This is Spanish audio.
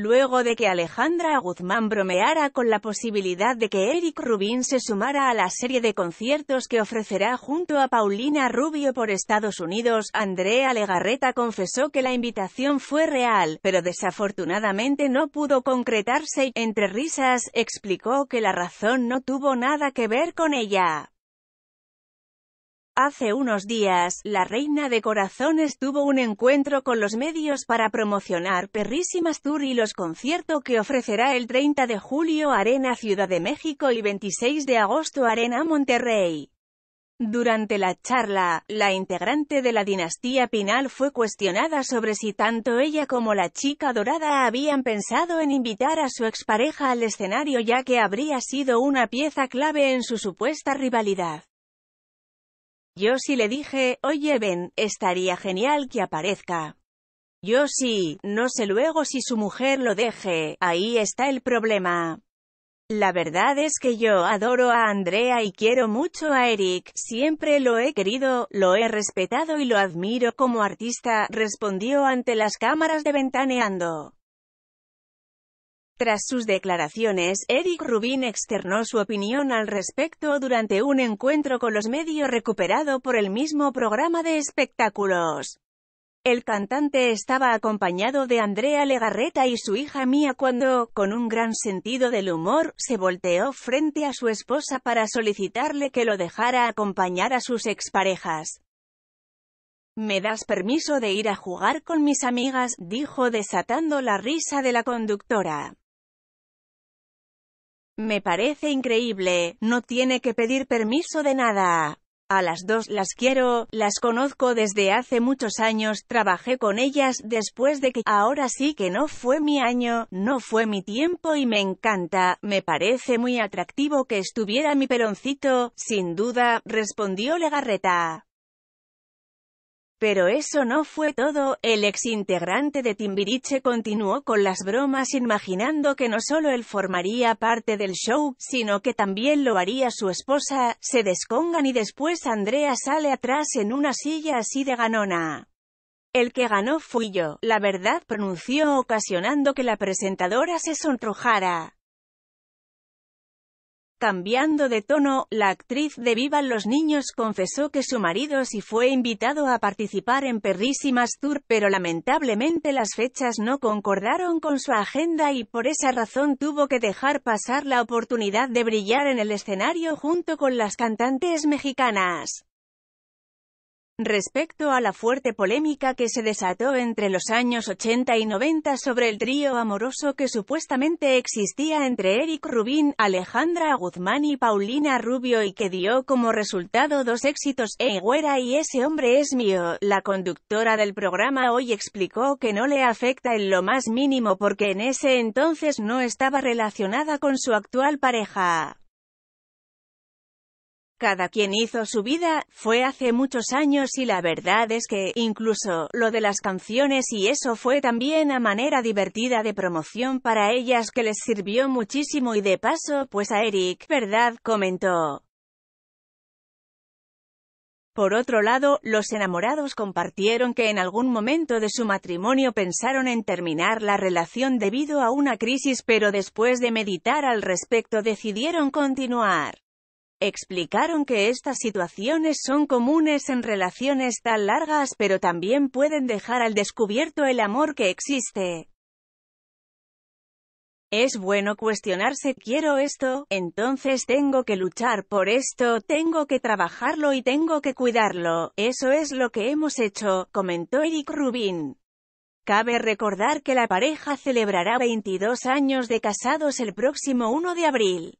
luego de que Alejandra Guzmán bromeara con la posibilidad de que Eric Rubin se sumara a la serie de conciertos que ofrecerá junto a Paulina Rubio por Estados Unidos, Andrea Legarreta confesó que la invitación fue real, pero desafortunadamente no pudo concretarse y, entre risas, explicó que la razón no tuvo nada que ver con ella. Hace unos días, la Reina de Corazones tuvo un encuentro con los medios para promocionar Perrísimas Tour y los conciertos que ofrecerá el 30 de julio Arena Ciudad de México y 26 de agosto Arena Monterrey. Durante la charla, la integrante de la dinastía Pinal fue cuestionada sobre si tanto ella como la chica dorada habían pensado en invitar a su expareja al escenario ya que habría sido una pieza clave en su supuesta rivalidad. Yo sí le dije, oye Ben, estaría genial que aparezca. Yo sí, no sé luego si su mujer lo deje, ahí está el problema. La verdad es que yo adoro a Andrea y quiero mucho a Eric, siempre lo he querido, lo he respetado y lo admiro como artista, respondió ante las cámaras de Ventaneando. Tras sus declaraciones, Eric Rubin externó su opinión al respecto durante un encuentro con los medios recuperado por el mismo programa de espectáculos. El cantante estaba acompañado de Andrea Legarreta y su hija Mía cuando, con un gran sentido del humor, se volteó frente a su esposa para solicitarle que lo dejara acompañar a sus exparejas. «¿Me das permiso de ir a jugar con mis amigas?», dijo desatando la risa de la conductora. Me parece increíble, no tiene que pedir permiso de nada. A las dos las quiero, las conozco desde hace muchos años, trabajé con ellas después de que ahora sí que no fue mi año, no fue mi tiempo y me encanta, me parece muy atractivo que estuviera mi peloncito, sin duda, respondió Legarreta. Pero eso no fue todo, el ex integrante de Timbiriche continuó con las bromas imaginando que no solo él formaría parte del show, sino que también lo haría su esposa, se descongan y después Andrea sale atrás en una silla así de ganona. El que ganó fui yo, la verdad pronunció ocasionando que la presentadora se sonrojara. Cambiando de tono, la actriz de Vivan los Niños confesó que su marido sí fue invitado a participar en Perrísimas Tour, pero lamentablemente las fechas no concordaron con su agenda y por esa razón tuvo que dejar pasar la oportunidad de brillar en el escenario junto con las cantantes mexicanas. Respecto a la fuerte polémica que se desató entre los años 80 y 90 sobre el trío amoroso que supuestamente existía entre Eric Rubín, Alejandra Guzmán y Paulina Rubio y que dio como resultado dos éxitos, en güera y Ese hombre es mío, la conductora del programa hoy explicó que no le afecta en lo más mínimo porque en ese entonces no estaba relacionada con su actual pareja. Cada quien hizo su vida, fue hace muchos años y la verdad es que, incluso, lo de las canciones y eso fue también a manera divertida de promoción para ellas que les sirvió muchísimo y de paso, pues a Eric, ¿verdad?, comentó. Por otro lado, los enamorados compartieron que en algún momento de su matrimonio pensaron en terminar la relación debido a una crisis pero después de meditar al respecto decidieron continuar. Explicaron que estas situaciones son comunes en relaciones tan largas pero también pueden dejar al descubierto el amor que existe. Es bueno cuestionarse, quiero esto, entonces tengo que luchar por esto, tengo que trabajarlo y tengo que cuidarlo. Eso es lo que hemos hecho, comentó Eric Rubin. Cabe recordar que la pareja celebrará 22 años de casados el próximo 1 de abril.